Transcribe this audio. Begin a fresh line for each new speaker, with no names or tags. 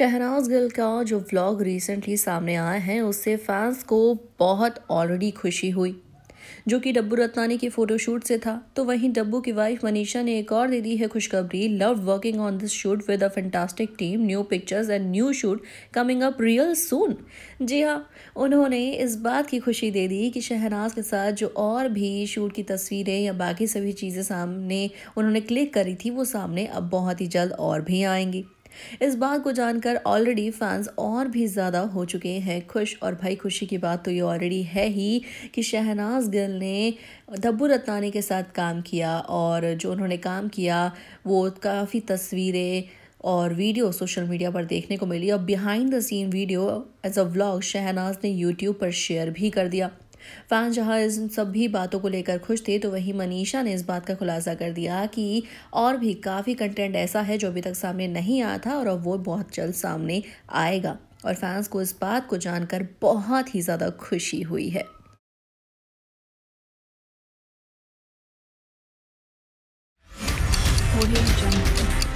शहनाज गिल का जो vlog recently सामने आया है उससे फैंस को बहुत ऑलरेडी खुशी हुई जो कि डब्बू रत्नानी के फ़ोटोशूट से था तो वहीं डब्बू की वाइफ मनीषा ने एक और दे दी है खुशखबरी love working on this shoot with a fantastic team new pictures and new shoot coming up real soon जी हाँ उन्होंने इस बात की खुशी दे दी कि शहनाज के साथ जो और भी शूट की तस्वीरें या बाकी सभी चीज़ें सामने उन्होंने क्लिक करी थी वो सामने अब बहुत ही जल्द और भी आएंगी इस बात को जानकर ऑलरेडी फैंस और भी ज़्यादा हो चुके हैं खुश और भाई खुशी की बात तो ये ऑलरेडी है ही कि शहनाज गिल ने धब्बू रत्नानी के साथ काम किया और जो उन्होंने काम किया वो काफ़ी तस्वीरें और वीडियो सोशल मीडिया पर देखने को मिली और behind the scene video as a vlog Shehnaaz ने यूट्यूब पर शेयर भी कर दिया फैन जहां इस सभी बातों को लेकर खुश थे तो वहीं मनीषा ने इस बात का खुलासा कर दिया कि और भी काफ़ी कंटेंट ऐसा है जो अभी तक सामने नहीं आया था और अब वो बहुत जल्द सामने आएगा और फैंस को इस बात को जानकर बहुत ही ज़्यादा खुशी हुई है